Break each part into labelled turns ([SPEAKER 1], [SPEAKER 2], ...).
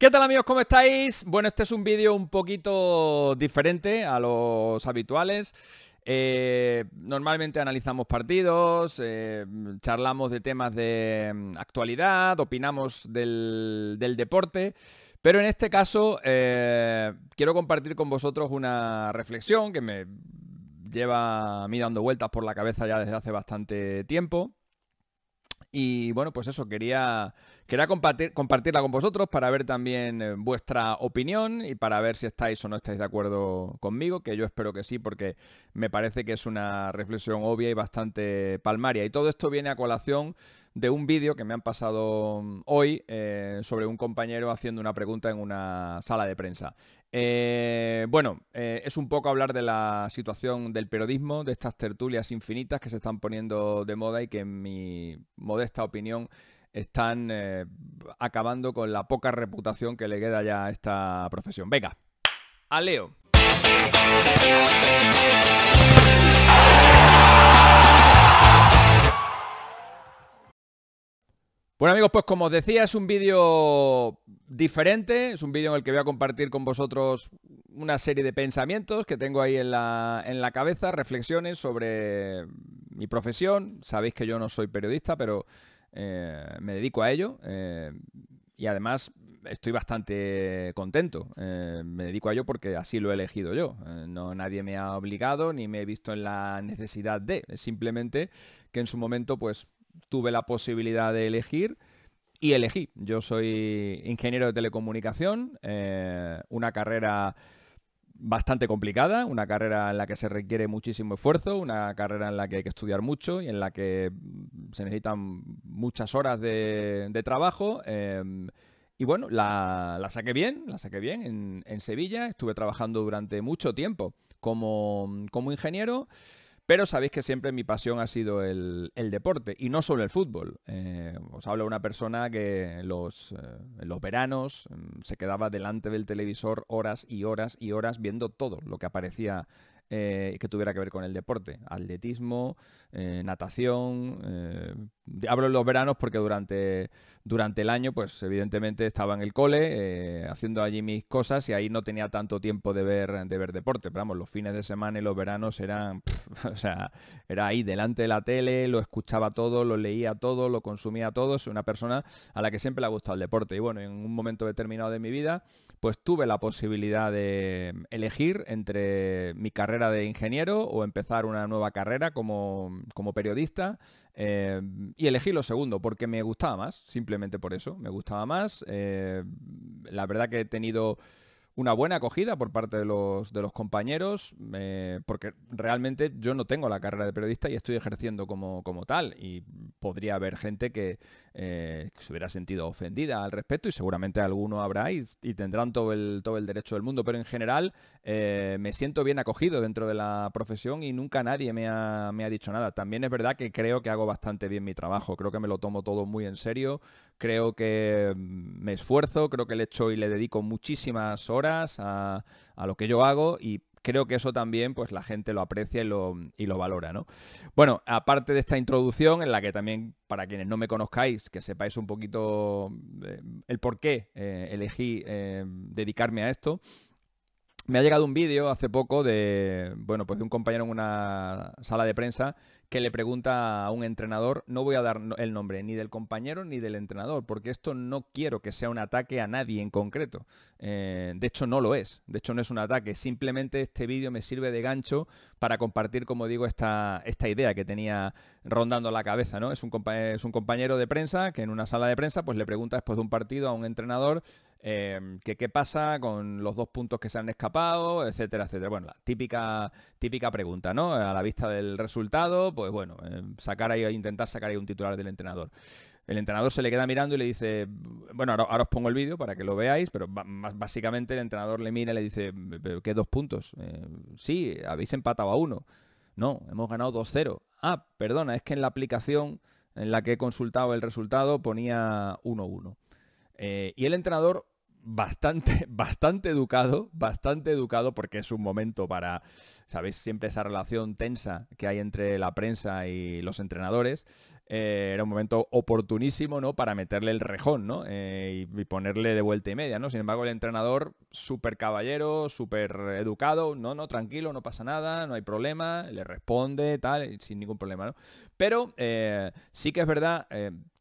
[SPEAKER 1] ¿Qué tal amigos? ¿Cómo estáis? Bueno, este es un vídeo un poquito diferente a los habituales. Eh, normalmente analizamos partidos, eh, charlamos de temas de mm, actualidad, opinamos del, deporte, pero en este caso eh, quiero compartir con vosotros una reflexión que me lleva a mí dando vueltas por la cabeza ya desde hace bastante tiempo. Y bueno, pues eso, quería, quería compartirla con vosotros para ver también eh, vuestra opinión y para ver si estáis o no estáis de acuerdo conmigo, que yo espero que sí, porque me parece que es una reflexión obvia y bastante palmaria. Y todo esto viene a colación de un vídeo que me han pasado mm, hoy eh, sobre un compañero haciendo una pregunta en una sala de prensa. Eh, bueno, eh, es un poco hablar de la situación del periodismo, de estas tertulias infinitas que se están poniendo de moda y que en mi modesta opinión están eh, acabando con la poca reputación que le queda ya a esta profesión. Venga, a Leo. Bueno amigos, pues como os decía, es un vídeo diferente, es un vídeo en el que voy a compartir con vosotros una serie de pensamientos que tengo ahí en la, cabeza, reflexiones sobre mi profesión. Sabéis que yo no soy periodista, pero eh, me dedico a ello eh, y además estoy bastante contento. Eh, me dedico a ello porque así lo he elegido yo. no, nadie me ha obligado ni me he visto en la necesidad de. Simplemente que en su momento, pues tuve la posibilidad de elegir y elegí. Yo soy ingeniero de telecomunicación, eh, una carrera bastante complicada, una carrera en la que se requiere muchísimo esfuerzo, una carrera en la que hay que estudiar mucho y en la que mm, se necesitan muchas horas de, trabajo. Em, y bueno, la, saqué bien, la saqué bien en, Sevilla, estuve trabajando durante mucho tiempo como, como ingeniero. Pero sabéis que siempre mi pasión ha sido el, deporte y no solo el fútbol. Eh, os hablo de una persona que los, eh, los veranos mm, se quedaba delante del televisor horas y horas y horas viendo todo lo que aparecía eh, que tuviera que ver con el deporte. Atletismo, eh, natación. Eh, hablo en los veranos porque durante, durante el año, pues evidentemente estaba en el cole haciendo allí mis cosas y ahí no tenía tanto tiempo de ver, de ver deporte. Pero vamos, los fines de semana y los veranos eran, o sea, era ahí delante de la tele, lo escuchaba todo, lo leía todo, lo consumía todo. Soy una persona a la que siempre le ha gustado el deporte. Y bueno, en un momento determinado de mi vida, pues tuve la posibilidad de mm, elegir entre mi carrera de ingeniero o empezar una nueva carrera como, mm, periodista. Eh, y elegí lo segundo porque me gustaba más, simplemente por eso, me gustaba más. Eh, la verdad que he tenido una buena acogida por parte de los, compañeros, eh, porque realmente yo no tengo la carrera de periodista y estoy ejerciendo como, como tal. Y podría haber gente que, eh, se hubiera sentido ofendida al respecto y seguramente alguno habrá y, tendrán todo el, todo el derecho del mundo. Pero en general eh, me siento bien acogido dentro de la profesión y nunca nadie me ha, me ha dicho nada. También es verdad que creo que hago bastante bien mi trabajo. Creo que me lo tomo todo muy en serio creo que me esfuerzo, creo que le echo y le dedico muchísimas horas a, lo que yo hago y creo que eso también pues la gente lo aprecia y lo, valora, Bueno, aparte de esta introducción en la que también para quienes no me conozcáis, que sepáis un poquito eh, el por qué eh, elegí eh, dedicarme a esto, me ha llegado un vídeo hace poco de, bueno, pues de un compañero en una sala de prensa que le pregunta a un entrenador, no voy a dar el nombre ni del compañero ni del entrenador, porque esto no quiero que sea un ataque a nadie en concreto. Eh, de hecho no lo es, de hecho no es un ataque, simplemente este vídeo me sirve de gancho para compartir, como digo, esta, esta idea que tenía rondando la cabeza, ¿no? Es un, es un compañero de prensa que en una sala de prensa pues le pregunta después de un partido a un entrenador Em, qué pasa con los dos puntos que se han escapado, etcétera, etcétera. Bueno, la típica, típica pregunta, ¿no? A la vista del resultado, pues bueno, em, sacar ahí, intentar sacar ahí un titular del entrenador. El entrenador se le queda mirando y le dice, bueno, ahora, os pongo el vídeo para que lo veáis, pero básicamente el entrenador le mira y le dice, ¿qué dos puntos? Eh, sí, habéis empatado a uno. No, hemos ganado 2-0. Ah, perdona, es que en la aplicación en la que he consultado el resultado ponía 1-1. Eh, y el entrenador bastante, bastante educado, bastante educado, porque es un momento para, ¿sabéis? Siempre esa relación tensa que hay entre la prensa y los entrenadores. Eh, era un momento oportunísimo, ¿no? Para meterle el rejón, ¿no? Eh, y, ponerle de vuelta y media, ¿no? Sin embargo, el entrenador, súper caballero, súper educado, no, no, tranquilo, no pasa nada, no hay problema, le responde, tal, sin ningún problema, ¿no? Pero eh, sí que es verdad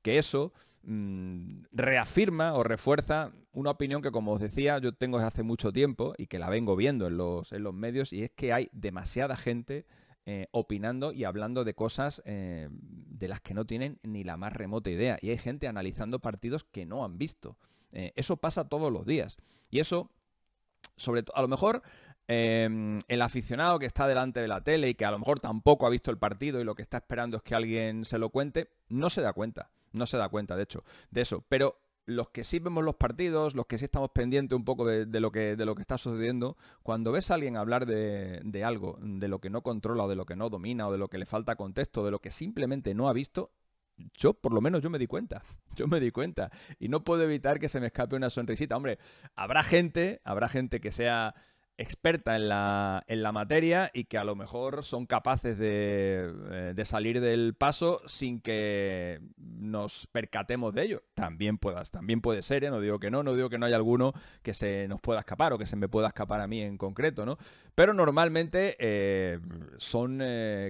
[SPEAKER 1] que eso Mm, reafirma o refuerza una opinión que, como os decía, yo tengo desde hace mucho tiempo y que la vengo viendo en los, en los medios, y es que hay demasiada gente eh, opinando y hablando de cosas eh, de las que no tienen ni la más remota idea. Y hay gente analizando partidos que no han visto. Eh, eso pasa todos los días. Y eso, sobre todo, a lo mejor em, el aficionado que está delante de la tele y que a lo mejor tampoco ha visto el partido y lo que está esperando es que alguien se lo cuente, no se da cuenta no se da cuenta, de hecho, de eso. Pero los que sí vemos los partidos, los que sí estamos pendientes un poco de, lo, que, de lo, que, está sucediendo, cuando ves a alguien hablar de, de, algo, de lo que no controla o de lo que no domina o de lo que le falta contexto, de lo que simplemente no ha visto, yo por lo menos yo me di cuenta, yo me di cuenta y no puedo evitar que se me escape una sonrisita. Hombre, habrá gente, habrá gente que sea experta en la, en la, materia y que a lo mejor son capaces de, eh, salir del paso sin que nos percatemos de ello. También puedas, también puede ser, ¿eh? no digo que no, no digo que no haya alguno que se nos pueda escapar o que se me pueda escapar a mí en concreto, ¿no? Pero normalmente eh, son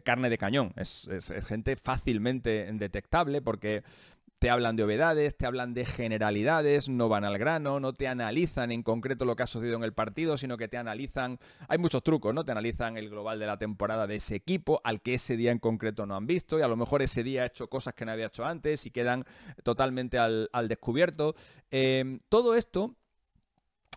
[SPEAKER 1] carne de cañón, es gente fácilmente detectable porque te hablan de obedades, te hablan de generalidades, no van al grano, no te analizan en concreto lo que ha sucedido en el partido, sino que te analizan, hay muchos trucos, ¿no? Te analizan el global de la temporada de ese equipo, al que ese día en concreto no han visto, y a lo mejor ese día ha hecho cosas que no había hecho antes y quedan totalmente al, descubierto. Em, todo esto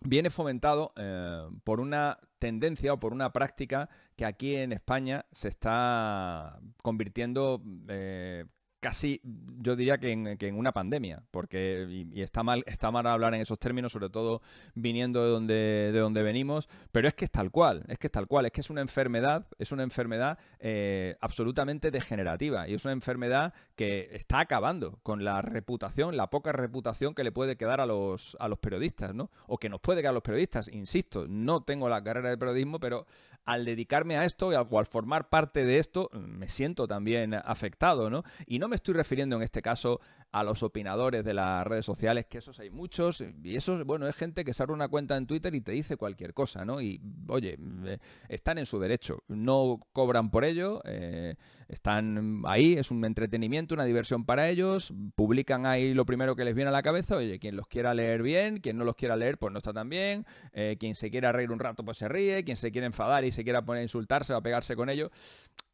[SPEAKER 1] viene fomentado eh, por una tendencia o por una práctica que aquí en España se está convirtiendo eh, casi, yo diría que en, una pandemia, porque y, está mal, está mal hablar en esos términos, sobre todo viniendo de donde, de donde venimos, pero es que es tal cual, es que es tal cual, es que es una enfermedad, es una enfermedad eh, absolutamente degenerativa y es una enfermedad que está acabando con la reputación, la poca reputación que le puede quedar a los, a los periodistas, ¿no? O que nos puede quedar a los periodistas, insisto, no tengo la carrera de periodismo, pero al dedicarme a esto y al formar parte de esto, me siento también afectado, ¿no? Y no me estoy refiriendo en este caso a los opinadores de las redes sociales, que esos hay muchos, y eso, bueno, es gente que se abre una cuenta en Twitter y te dice cualquier cosa, ¿no? Y, oye, eh, están en su derecho, no cobran por ello, eh, están ahí, es un entretenimiento, una diversión para ellos, publican ahí lo primero que les viene a la cabeza, oye, quien los quiera leer bien, quien no los quiera leer, pues no está tan bien, eh, quien se quiera reír un rato, pues se ríe, quien se quiere enfadar y se quiera poner a insultarse o a pegarse con ellos,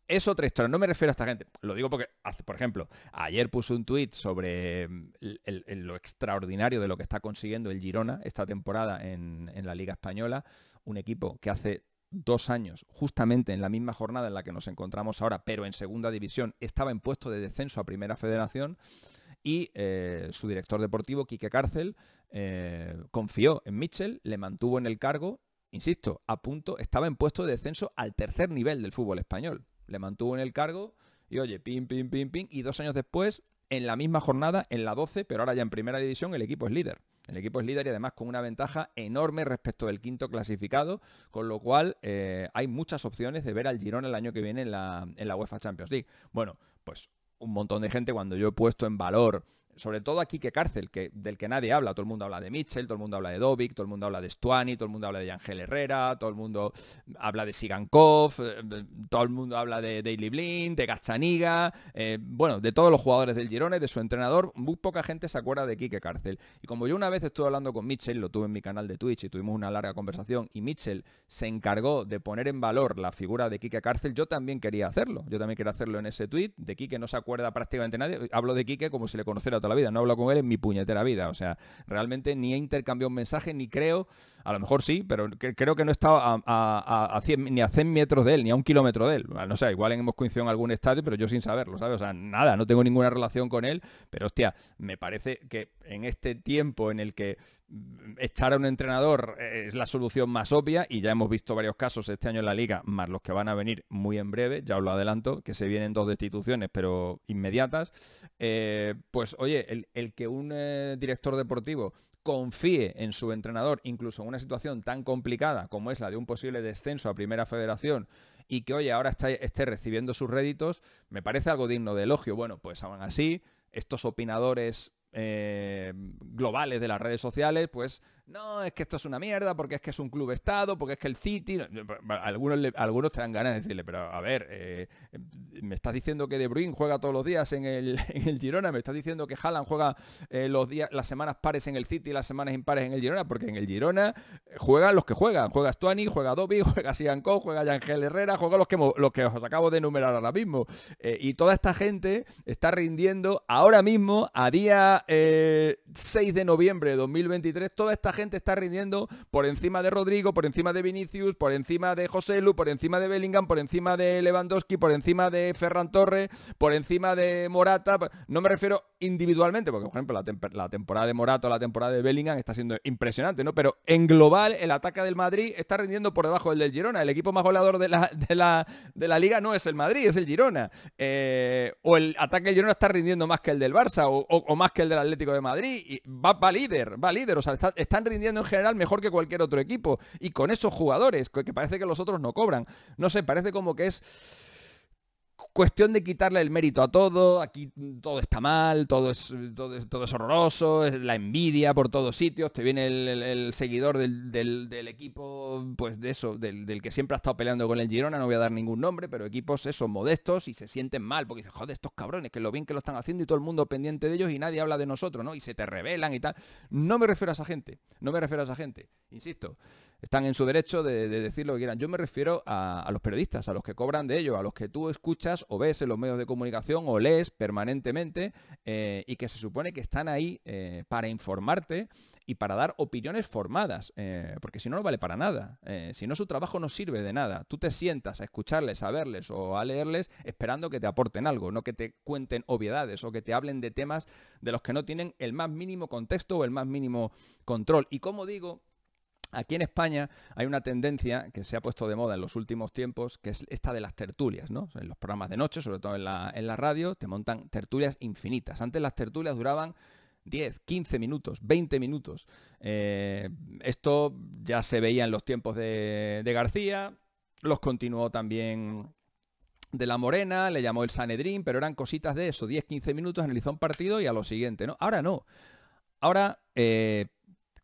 [SPEAKER 1] es otra historia, no me refiero a esta gente. Lo digo porque, por ejemplo, ayer puse un tuit sobre mm, lo extraordinario de lo que está consiguiendo el Girona esta temporada en, la Liga Española, un equipo que hace dos años, justamente en la misma jornada en la que nos encontramos ahora, pero en segunda división, estaba en puesto de descenso a primera federación y eh, su director deportivo, Quique Cárcel, eh, confió en Mitchell, le mantuvo en el cargo, insisto, a punto, estaba en puesto de descenso al tercer nivel del fútbol español. Le mantuvo en el cargo y oye, pim, pim, pim, pim. Y dos años después, en la misma jornada, en la 12, pero ahora ya en primera división, el equipo es líder. El equipo es líder y además con una ventaja enorme respecto del quinto clasificado, con lo cual eh, hay muchas opciones de ver al Girón el año que viene en la, en la UEFA Champions League. Bueno, pues un montón de gente cuando yo he puesto en valor sobre todo aquí que cárcel, que, del que nadie habla. Todo el mundo habla de Mitchell, todo el mundo habla de Dovic, todo el mundo habla de Stuani, todo el mundo habla de Ángel Herrera, todo el mundo mm, habla de Sigankov, eh, mm, todo el mundo habla de Daily Blind, de Gachaniga, eh, bueno, de todos los jugadores del Girone, de su entrenador. Muy poca gente se acuerda de Quique Cárcel. Y como yo una vez estuve hablando con Mitchell, lo tuve en mi canal de Twitch y tuvimos una larga conversación, y Mitchell se encargó de poner en valor la figura de Quique Cárcel, yo también quería hacerlo. Yo también quería hacerlo en ese tweet. De Quique no se acuerda prácticamente nadie. Hablo de Quique como si le conociera la vida, no he hablado con él en mi puñetera vida, o sea, realmente ni he intercambiado un mensaje, ni creo, a lo mejor sí, pero creo que no he estado a, 100, ni a 100 metros de él, ni a un kilómetro de él, no sé, igual hemos coincidido en algún estadio, pero yo sin saberlo, ¿sabes? O sea, nada, no tengo ninguna relación con él, pero hostia, me parece que en este tiempo en el que echar a un entrenador eh, es la solución más obvia y ya hemos visto varios casos este año en la liga, más los que van a venir muy en breve, ya os lo adelanto, que se vienen dos destituciones pero inmediatas, eh, pues oye, el, que un eh, director deportivo confíe en su entrenador, incluso en una situación tan complicada como es la de un posible descenso a primera federación, y que oye, ahora está, esté recibiendo sus réditos, me parece algo digno de elogio. Bueno, pues aún así, estos opinadores eh, globales de las redes sociales, pues no, es que esto es una mierda, porque es que es un club estado, porque es que el City... Algunos, algunos te dan ganas de decirle, pero a ver, eh, eh, me estás diciendo que De Bruyne juega todos los días en el, Girona, me estás diciendo que Haaland juega eh, los días, las semanas pares en el City y las semanas impares en el Girona, porque en el Girona juegan los que juegan. Juega Stuani, juega Dobby, juega Sianco, juega Yangel Herrera, juega los que, los que os acabo de enumerar ahora mismo. y toda esta gente está rindiendo ahora mismo, a día 6 de noviembre de 2023, toda esta gente está rindiendo por encima de Rodrigo, por encima de Vinicius, por encima de José Lu, por encima de Bellingham, por encima de Lewandowski, por encima de Ferran Torres, por encima de Morata. No me refiero individualmente, porque por ejemplo la, temporada de morato o la temporada de Bellingham está siendo impresionante, ¿no? Pero en global el ataque del Madrid está rindiendo por debajo del del Girona. El equipo más goleador de la, de la, de la liga no es el Madrid, es el Girona. Eh, o el ataque del Girona está rindiendo más que el del Barça o, más que el del Atlético de Madrid. Y va, líder, va líder. O sea, está, están rindiendo en general mejor que cualquier otro equipo. Y con esos jugadores, que parece que los otros no cobran. No sé, parece como que es cuestión de quitarle el mérito a todo, aquí todo está mal, todo es, todo horroroso, es la envidia por todos sitios, te viene el, seguidor del, equipo, pues de eso, del, del, que siempre ha estado peleando con el Girona, no voy a dar ningún nombre, pero equipos esos modestos y se sienten mal, porque dicen, joder, estos cabrones, que lo bien que lo están haciendo y todo el mundo pendiente de ellos y nadie habla de nosotros, ¿no? Y se te rebelan y tal. No me refiero a esa gente, no me refiero a esa gente, insisto están en su derecho de, decir lo que quieran. Yo me refiero a, los periodistas, a los que cobran de ello, a los que tú escuchas o ves en los medios de comunicación o lees permanentemente eh, y que se supone que están ahí eh, para informarte y para dar opiniones formadas, eh, porque si no, no vale para nada. si no, su trabajo no sirve de nada. Tú te sientas a escucharles, a verles o a leerles esperando que te aporten algo, no que te cuenten obviedades o que te hablen de temas de los que no tienen el más mínimo contexto o el más mínimo control. Y como digo, Aquí en España hay una tendencia que se ha puesto de moda en los últimos tiempos, que es esta de las tertulias, En los programas de noche, sobre todo en la, radio, te montan tertulias infinitas. Antes las tertulias duraban 10, 15 minutos, 20 minutos. Eh, esto ya se veía en los tiempos de, García, los continuó también de la Morena, le llamó el Sanedrín, pero eran cositas de eso, 10, 15 minutos, analizó un partido y a lo siguiente, ¿no? Ahora no. Ahora eh,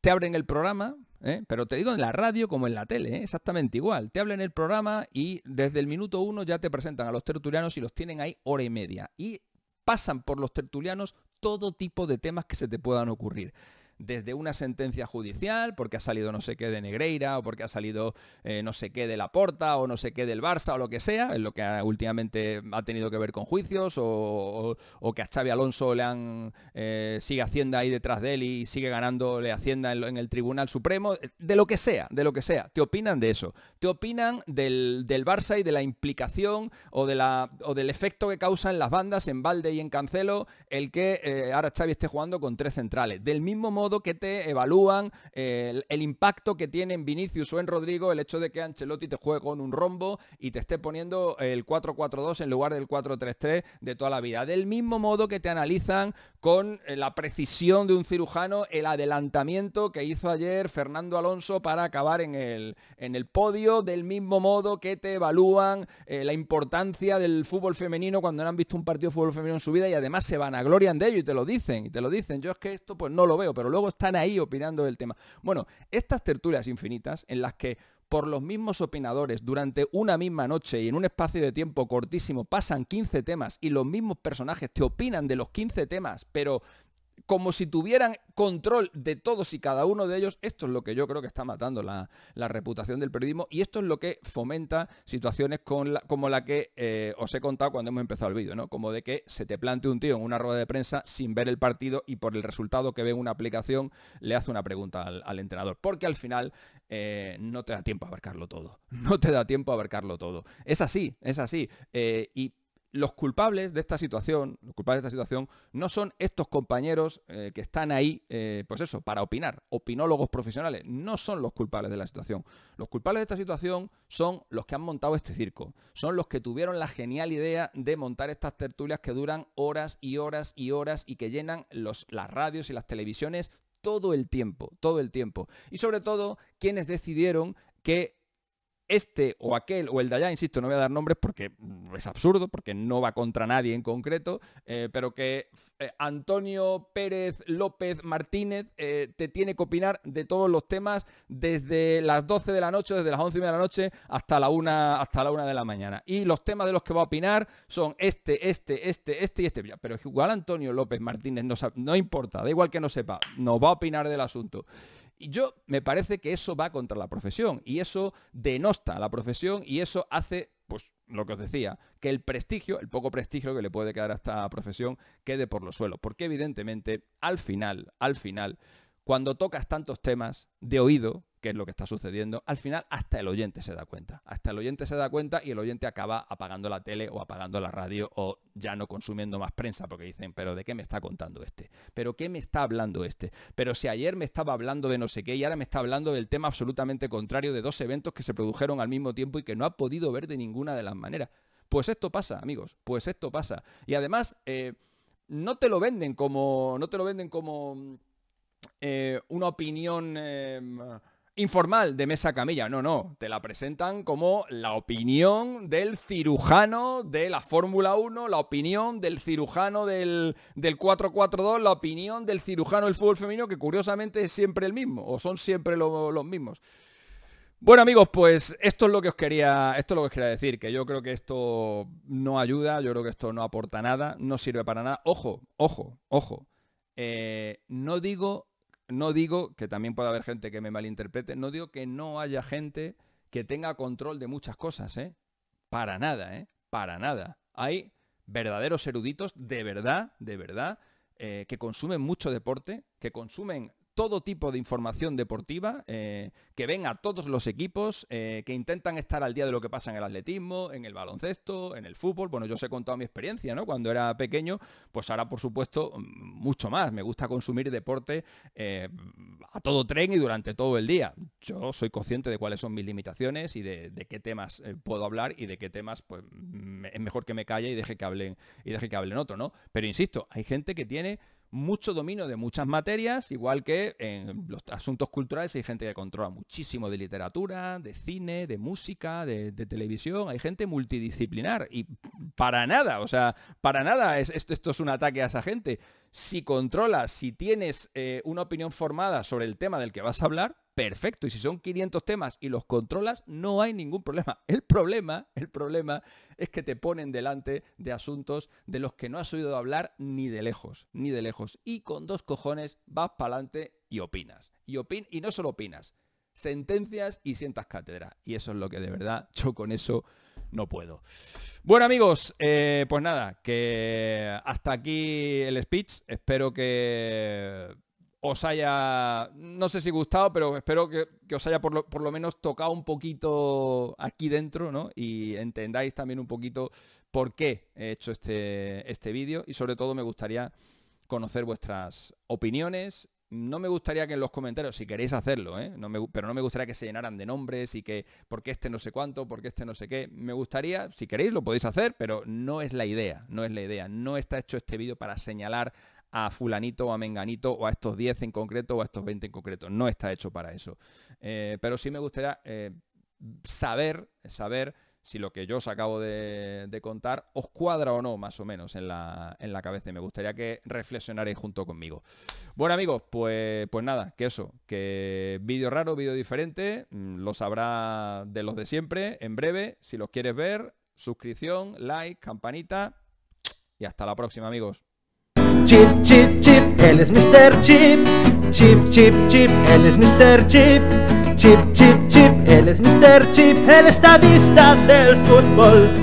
[SPEAKER 1] te abren el programa, ¿eh? pero te digo en la radio como en la tele, ¿eh? exactamente igual. Te hablan en el programa y desde el minuto uno ya te presentan a los tertulianos y los tienen ahí hora y media. Y pasan por los tertulianos todo tipo de temas que se te puedan ocurrir desde una sentencia judicial, porque ha salido no sé qué de Negreira, o porque ha salido eh, no sé qué de La Porta, o no sé qué del Barça, o lo que sea, en lo que ah, últimamente ha tenido que ver con juicios, o, que a Xavi Alonso le han eh, sigue Hacienda ahí detrás de él y sigue ganándole Hacienda en, el Tribunal Supremo, eh, de lo que sea, de lo que sea. ¿Te opinan de eso? ¿Te opinan del, Barça y de la implicación o, de la, o del efecto que causan las bandas en Balde y en Cancelo el que ahora Xavi esté jugando con tres centrales? Del mismo modo modo que te evalúan eh, el, impacto que tiene en Vinicius o en Rodrigo el hecho de que Ancelotti te juegue con un rombo y te esté poniendo el 4-4-2 en lugar del 4-3-3 de toda la vida. Del mismo modo que te analizan con eh, la precisión de un cirujano el adelantamiento que hizo ayer Fernando Alonso para acabar en el, en el podio, del mismo modo que te evalúan eh, la importancia del fútbol femenino cuando no han visto un partido de fútbol femenino en su vida y además se van a glorian de ello y te lo dicen, y te lo dicen. Yo es que esto pues no lo veo, pero luego están ahí opinando del tema. Bueno, estas tertulias infinitas en las que por los mismos opinadores durante una misma noche y en un espacio de tiempo cortísimo pasan 15 temas y los mismos personajes te opinan de los 15 temas, pero como si tuvieran control de todos y cada uno de ellos. Esto es lo que yo creo que está matando la, reputación del periodismo y esto es lo que fomenta situaciones como la que eh, os he contado cuando hemos empezado el vídeo, ¿no? Como de que se te plante un tío en una rueda de prensa sin ver el partido y por el resultado que ve en una aplicación le hace una pregunta al, entrenador. Porque al final eh, no te da tiempo a abarcarlo todo. No te da tiempo a abarcarlo todo. Es así, es así. Eh, y los culpables de esta situación, los culpables de esta situación, no son estos compañeros eh, que están ahí, eh, pues eso, para opinar, opinólogos profesionales, no son los culpables de la situación. Los culpables de esta situación son los que han montado este circo, son los que tuvieron la genial idea de montar estas tertulias que duran horas y horas y horas y que llenan las radios y las televisiones todo el tiempo, todo el tiempo. Y sobre todo, quienes decidieron que este o aquel o el de allá, insisto, no voy a dar nombres porque mm, es absurdo, porque no va contra nadie en concreto, eh, pero que eh, Antonio Pérez López Martínez eh, te tiene que opinar de todos los temas desde las 12 de la noche, desde las 11 de la noche hasta la, una, hasta la una de la mañana. Y los temas de los que va a opinar son este, este, este, este y este. Pero igual Antonio López Martínez no, no importa, da igual que no sepa, nos va a opinar del asunto. Y yo me parece que eso va contra la profesión y eso denosta a la profesión y eso hace, pues lo que os decía, que el prestigio, el poco prestigio que le puede quedar a esta profesión, quede por los suelos. Porque evidentemente, al final, al final, cuando tocas tantos temas de oído, qué es lo que está sucediendo, al final hasta el oyente se da cuenta. Hasta el oyente se da cuenta y el oyente acaba apagando la tele o apagando la radio o ya no consumiendo más prensa porque dicen, pero ¿de qué me está contando este? ¿Pero qué me está hablando este? Pero si ayer me estaba hablando de no sé qué y ahora me está hablando del tema absolutamente contrario de dos eventos que se produjeron al mismo tiempo y que no ha podido ver de ninguna de las maneras. Pues esto pasa, amigos, pues esto pasa. Y además, eh, no te lo venden como. No te lo venden como. Mm, eh, una opinión. Em, informal de mesa camilla. No, no, te la presentan como la opinión del cirujano de la Fórmula 1, la opinión del cirujano del, del 442, la opinión del cirujano del fútbol femenino, que curiosamente es siempre el mismo, o son siempre los mismos. Bueno amigos, pues esto es lo que os quería, esto es lo que os quería decir, que yo creo que esto no ayuda, yo creo que esto no aporta nada, no sirve para nada. Ojo, ojo, ojo. Eh, no digo no digo, que también pueda haber gente que me malinterprete, no digo que no haya gente que tenga control de muchas cosas, ¿eh? Para nada, ¿eh? Para nada. Hay verdaderos eruditos, de verdad, de verdad, eh, que consumen mucho deporte, que consumen todo tipo de información deportiva, eh, que ven a todos los equipos, eh, que intentan estar al día de lo que pasa en el atletismo, en el baloncesto, en el fútbol. Bueno, yo os he contado mi experiencia, ¿no? Cuando era pequeño, pues ahora, por supuesto, mm, mucho más. Me gusta consumir deporte eh, a todo tren y durante todo el día. Yo soy consciente de cuáles son mis limitaciones y de, qué temas puedo hablar y de qué temas, pues, mm, es mejor que me calle y deje que hablen y deje que hablen otro, ¿no? Pero insisto, hay gente que tiene mucho dominio de muchas materias, igual que en los asuntos culturales hay gente que controla muchísimo de literatura, de cine, de música, de, televisión, hay gente multidisciplinar y para nada, o sea, para nada es, esto, esto es un ataque a esa gente. Si controlas, si tienes eh, una opinión formada sobre el tema del que vas a hablar, perfecto. Y si son 500 temas y los controlas, no hay ningún problema. El problema, el problema es que te ponen delante de asuntos de los que no has oído hablar ni de lejos, ni de lejos. Y con dos cojones vas para adelante y opinas. Y, y no solo opinas, sentencias y sientas cátedra. Y eso es lo que de verdad yo con eso no puedo. Bueno amigos, eh, pues nada, que hasta aquí el speech. Espero que os haya, no sé si gustado, pero espero que, os haya por lo, menos tocado un poquito aquí dentro, ¿no? Y entendáis también un poquito por qué he hecho este, este vídeo y sobre todo me gustaría conocer vuestras opiniones no me gustaría que en los comentarios, si queréis hacerlo, ¿eh? pero no me gustaría que se llenaran de nombres y que, porque este no sé cuánto, porque este no sé qué. Me gustaría, si queréis, lo podéis hacer, pero no es la idea, no es la idea. No está hecho este vídeo para señalar a fulanito o a menganito o a estos 10 en concreto o a estos 20 en concreto. No está hecho para eso. Eh, pero sí me gustaría eh, saber, saber si lo que yo os acabo de, contar os cuadra o no, más o menos, en la, cabeza. Y me gustaría que reflexionarais junto conmigo. Bueno, amigos, pues, pues nada, que eso, que vídeo raro, vídeo diferente, mm, lo sabrá de los de siempre, en breve, si los quieres ver, suscripción, like, campanita. Y hasta la próxima, amigos. Chip, chip, chip, él es Mr. Chip. Chip, chip, chip, él es Mr. Chip. Chip, chip, chip, él es Mr. Chip, el estadista del fútbol.